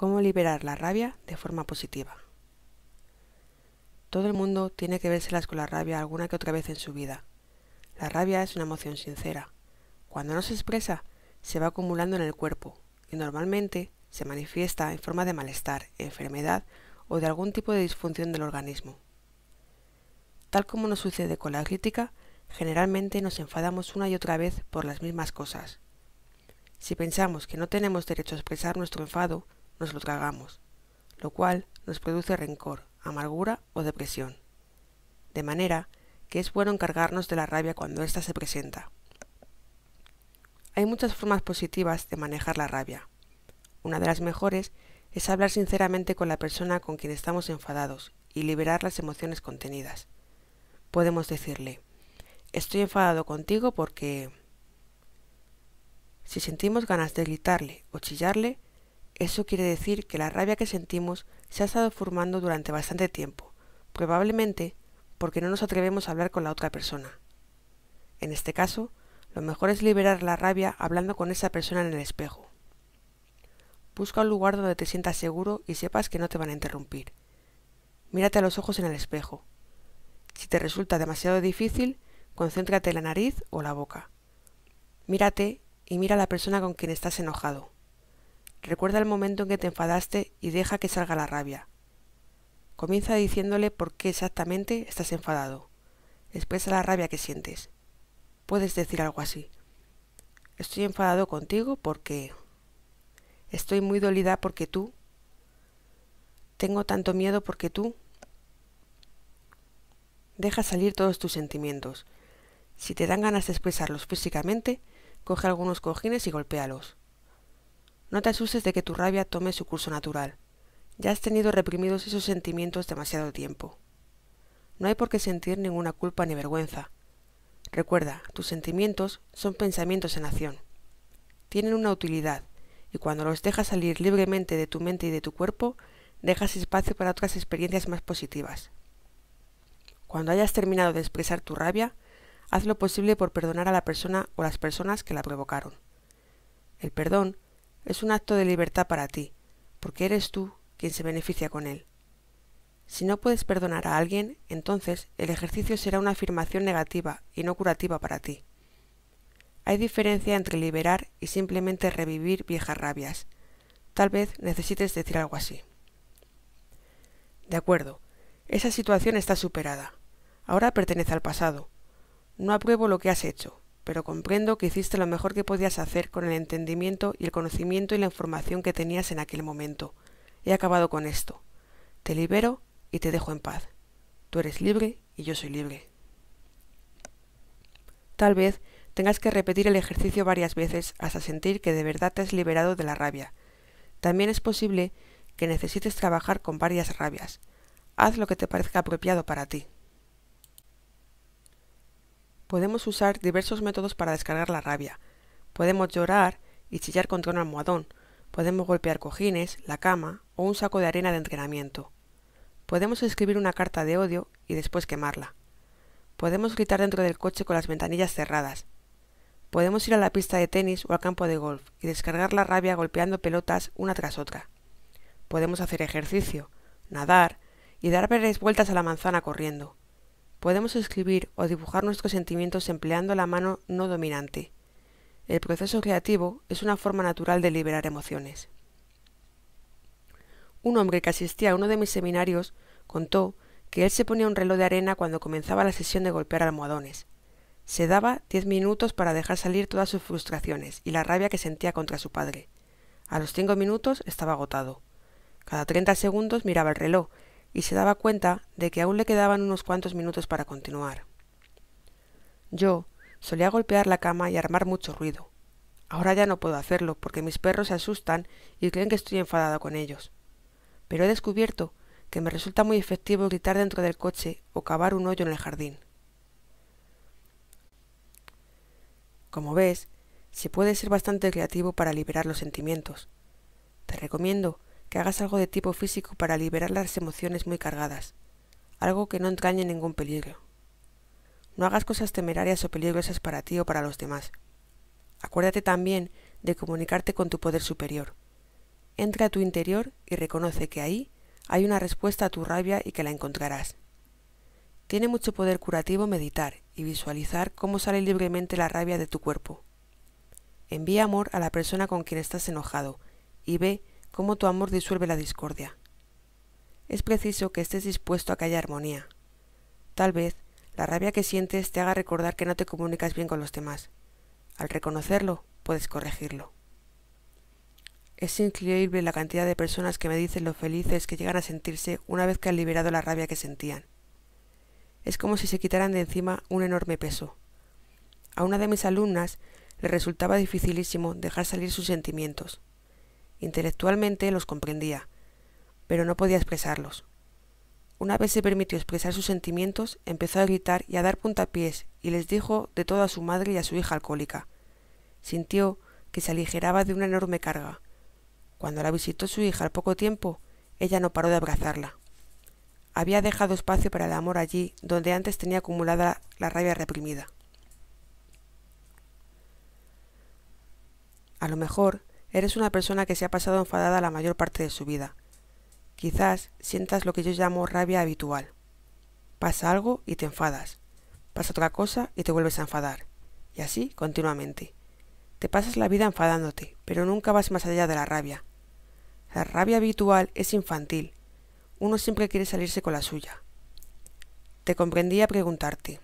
Cómo liberar la rabia de forma positiva. Todo el mundo tiene que vérselas con la rabia alguna que otra vez en su vida. La rabia es una emoción sincera. Cuando no se expresa, se va acumulando en el cuerpo y normalmente se manifiesta en forma de malestar, enfermedad o de algún tipo de disfunción del organismo. Tal como nos sucede con la crítica, generalmente nos enfadamos una y otra vez por las mismas cosas. Si pensamos que no tenemos derecho a expresar nuestro enfado, nos lo tragamos, lo cual nos produce rencor, amargura o depresión. De manera que es bueno encargarnos de la rabia cuando ésta se presenta. Hay muchas formas positivas de manejar la rabia. Una de las mejores es hablar sinceramente con la persona con quien estamos enfadados y liberar las emociones contenidas. Podemos decirle, estoy enfadado contigo porque... Si sentimos ganas de gritarle o chillarle, eso quiere decir que la rabia que sentimos se ha estado formando durante bastante tiempo, probablemente porque no nos atrevemos a hablar con la otra persona. En este caso, lo mejor es liberar la rabia hablando con esa persona en el espejo. Busca un lugar donde te sientas seguro y sepas que no te van a interrumpir. Mírate a los ojos en el espejo. Si te resulta demasiado difícil, concéntrate en la nariz o la boca. Mírate y mira a la persona con quien estás enojado. Recuerda el momento en que te enfadaste y deja que salga la rabia. Comienza diciéndole por qué exactamente estás enfadado. Expresa la rabia que sientes. Puedes decir algo así. Estoy enfadado contigo porque... Estoy muy dolida porque tú... Tengo tanto miedo porque tú... Deja salir todos tus sentimientos. Si te dan ganas de expresarlos físicamente, coge algunos cojines y golpéalos. No te asustes de que tu rabia tome su curso natural. Ya has tenido reprimidos esos sentimientos demasiado tiempo. No hay por qué sentir ninguna culpa ni vergüenza. Recuerda, tus sentimientos son pensamientos en acción. Tienen una utilidad, y cuando los dejas salir libremente de tu mente y de tu cuerpo, dejas espacio para otras experiencias más positivas. Cuando hayas terminado de expresar tu rabia, haz lo posible por perdonar a la persona o las personas que la provocaron. El perdón es un acto de libertad para ti, porque eres tú quien se beneficia con él. Si no puedes perdonar a alguien, entonces el ejercicio será una afirmación negativa y no curativa para ti. Hay diferencia entre liberar y simplemente revivir viejas rabias. Tal vez necesites decir algo así. De acuerdo, esa situación está superada. Ahora pertenece al pasado. No apruebo lo que has hecho, pero comprendo que hiciste lo mejor que podías hacer con el entendimiento y el conocimiento y la información que tenías en aquel momento. He acabado con esto. Te libero y te dejo en paz. Tú eres libre y yo soy libre. Tal vez tengas que repetir el ejercicio varias veces hasta sentir que de verdad te has liberado de la rabia. También es posible que necesites trabajar con varias rabias. Haz lo que te parezca apropiado para ti. Podemos usar diversos métodos para descargar la rabia. Podemos llorar y chillar contra un almohadón. Podemos golpear cojines, la cama o un saco de arena de entrenamiento. Podemos escribir una carta de odio y después quemarla. Podemos gritar dentro del coche con las ventanillas cerradas. Podemos ir a la pista de tenis o al campo de golf y descargar la rabia golpeando pelotas una tras otra. Podemos hacer ejercicio, nadar y dar varias vueltas a la manzana corriendo podemos escribir o dibujar nuestros sentimientos empleando la mano no dominante. El proceso creativo es una forma natural de liberar emociones. Un hombre que asistía a uno de mis seminarios contó que él se ponía un reloj de arena cuando comenzaba la sesión de golpear almohadones. Se daba diez minutos para dejar salir todas sus frustraciones y la rabia que sentía contra su padre. A los cinco minutos estaba agotado. Cada treinta segundos miraba el reloj y se daba cuenta de que aún le quedaban unos cuantos minutos para continuar. Yo solía golpear la cama y armar mucho ruido. Ahora ya no puedo hacerlo porque mis perros se asustan y creen que estoy enfadado con ellos. Pero he descubierto que me resulta muy efectivo gritar dentro del coche o cavar un hoyo en el jardín. Como ves, se puede ser bastante creativo para liberar los sentimientos. Te recomiendo que hagas algo de tipo físico para liberar las emociones muy cargadas, algo que no engañe ningún peligro. No hagas cosas temerarias o peligrosas para ti o para los demás. Acuérdate también de comunicarte con tu poder superior. Entra a tu interior y reconoce que ahí hay una respuesta a tu rabia y que la encontrarás. Tiene mucho poder curativo meditar y visualizar cómo sale libremente la rabia de tu cuerpo. Envía amor a la persona con quien estás enojado y ve cómo tu amor disuelve la discordia. Es preciso que estés dispuesto a que haya armonía. Tal vez la rabia que sientes te haga recordar que no te comunicas bien con los demás. Al reconocerlo, puedes corregirlo. Es increíble la cantidad de personas que me dicen lo felices que llegan a sentirse una vez que han liberado la rabia que sentían. Es como si se quitaran de encima un enorme peso. A una de mis alumnas le resultaba dificilísimo dejar salir sus sentimientos. Intelectualmente los comprendía, pero no podía expresarlos. Una vez se permitió expresar sus sentimientos, empezó a gritar y a dar puntapiés y les dijo de todo a su madre y a su hija alcohólica. Sintió que se aligeraba de una enorme carga. Cuando la visitó su hija al poco tiempo, ella no paró de abrazarla. Había dejado espacio para el amor allí donde antes tenía acumulada la rabia reprimida. A lo mejor Eres una persona que se ha pasado enfadada la mayor parte de su vida. Quizás sientas lo que yo llamo rabia habitual. Pasa algo y te enfadas. Pasa otra cosa y te vuelves a enfadar. Y así continuamente. Te pasas la vida enfadándote, pero nunca vas más allá de la rabia. La rabia habitual es infantil. Uno siempre quiere salirse con la suya. Te comprendía preguntarte,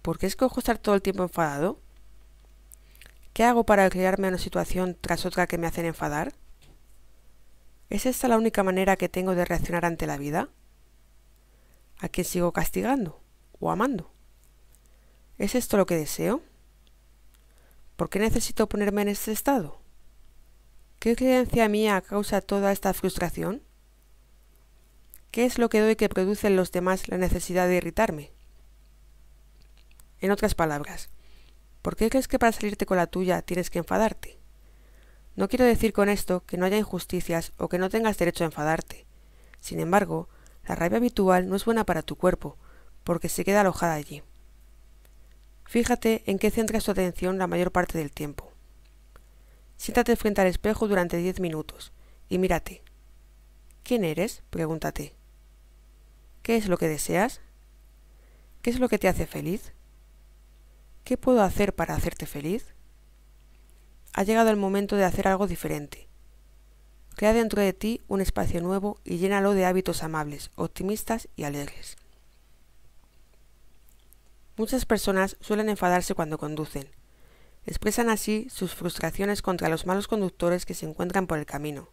¿por qué escojo estar todo el tiempo enfadado? ¿Qué hago para a una situación tras otra que me hacen enfadar? ¿Es esta la única manera que tengo de reaccionar ante la vida? ¿A quién sigo castigando o amando? ¿Es esto lo que deseo? ¿Por qué necesito ponerme en este estado? ¿Qué creencia mía causa toda esta frustración? ¿Qué es lo que doy que produce en los demás la necesidad de irritarme? En otras palabras, ¿Por qué crees que para salirte con la tuya tienes que enfadarte? No quiero decir con esto que no haya injusticias o que no tengas derecho a enfadarte. Sin embargo, la rabia habitual no es buena para tu cuerpo, porque se queda alojada allí. Fíjate en qué centras tu atención la mayor parte del tiempo. Siéntate frente al espejo durante diez minutos y mírate. ¿Quién eres? pregúntate. ¿Qué es lo que deseas? ¿Qué es lo que te hace feliz? ¿Qué puedo hacer para hacerte feliz? Ha llegado el momento de hacer algo diferente. Crea dentro de ti un espacio nuevo y llénalo de hábitos amables, optimistas y alegres. Muchas personas suelen enfadarse cuando conducen. Expresan así sus frustraciones contra los malos conductores que se encuentran por el camino.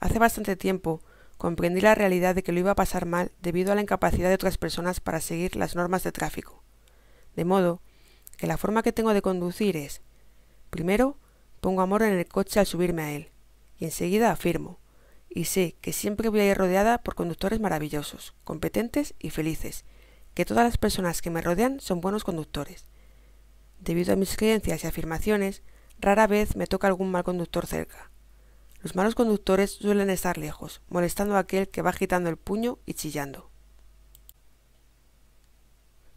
Hace bastante tiempo comprendí la realidad de que lo iba a pasar mal debido a la incapacidad de otras personas para seguir las normas de tráfico. De modo que la forma que tengo de conducir es, primero, pongo amor en el coche al subirme a él, y enseguida afirmo, y sé que siempre voy a ir rodeada por conductores maravillosos, competentes y felices, que todas las personas que me rodean son buenos conductores. Debido a mis creencias y afirmaciones, rara vez me toca algún mal conductor cerca. Los malos conductores suelen estar lejos, molestando a aquel que va agitando el puño y chillando.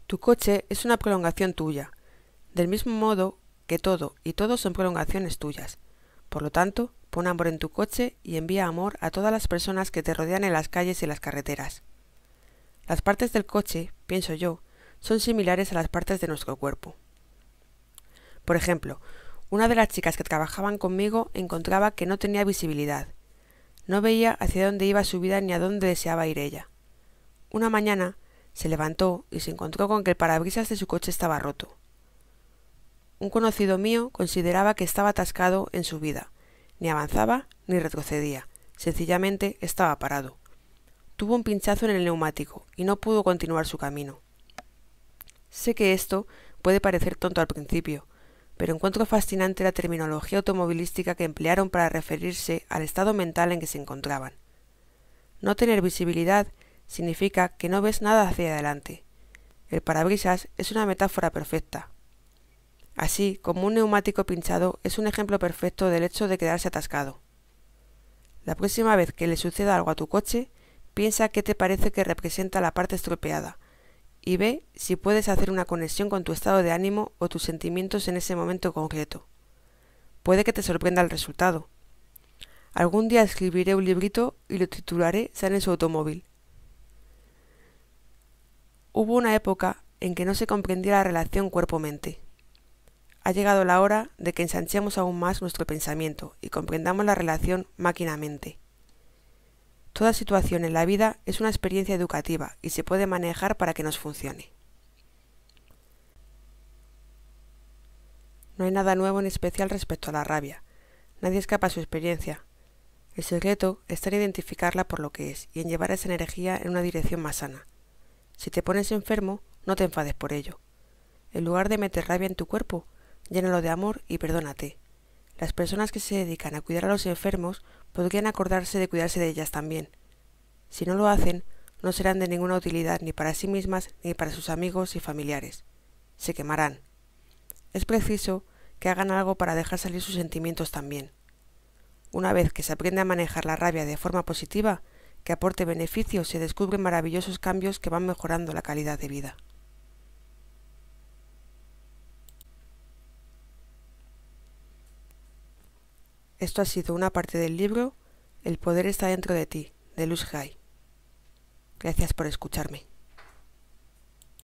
Tu coche es una prolongación tuya, del mismo modo que todo y todos son prolongaciones tuyas. Por lo tanto, pon amor en tu coche y envía amor a todas las personas que te rodean en las calles y las carreteras. Las partes del coche, pienso yo, son similares a las partes de nuestro cuerpo. Por ejemplo, una de las chicas que trabajaban conmigo encontraba que no tenía visibilidad. No veía hacia dónde iba su vida ni a dónde deseaba ir ella. Una mañana se levantó y se encontró con que el parabrisas de su coche estaba roto un conocido mío consideraba que estaba atascado en su vida. Ni avanzaba ni retrocedía. Sencillamente estaba parado. Tuvo un pinchazo en el neumático y no pudo continuar su camino. Sé que esto puede parecer tonto al principio, pero encuentro fascinante la terminología automovilística que emplearon para referirse al estado mental en que se encontraban. No tener visibilidad significa que no ves nada hacia adelante. El parabrisas es una metáfora perfecta, Así como un neumático pinchado es un ejemplo perfecto del hecho de quedarse atascado. La próxima vez que le suceda algo a tu coche, piensa qué te parece que representa la parte estropeada y ve si puedes hacer una conexión con tu estado de ánimo o tus sentimientos en ese momento concreto. Puede que te sorprenda el resultado. Algún día escribiré un librito y lo titularé Sale en su automóvil. Hubo una época en que no se comprendía la relación cuerpo-mente ha llegado la hora de que ensanchemos aún más nuestro pensamiento y comprendamos la relación máquinamente. Toda situación en la vida es una experiencia educativa y se puede manejar para que nos funcione. No hay nada nuevo en especial respecto a la rabia. Nadie escapa a su experiencia. El secreto está en identificarla por lo que es y en llevar esa energía en una dirección más sana. Si te pones enfermo, no te enfades por ello. En lugar de meter rabia en tu cuerpo, llénalo de amor y perdónate. Las personas que se dedican a cuidar a los enfermos podrían acordarse de cuidarse de ellas también. Si no lo hacen, no serán de ninguna utilidad ni para sí mismas ni para sus amigos y familiares. Se quemarán. Es preciso que hagan algo para dejar salir sus sentimientos también. Una vez que se aprende a manejar la rabia de forma positiva, que aporte beneficios, se descubren maravillosos cambios que van mejorando la calidad de vida. Esto ha sido una parte del libro El poder está dentro de ti, de Luz High. Gracias por escucharme.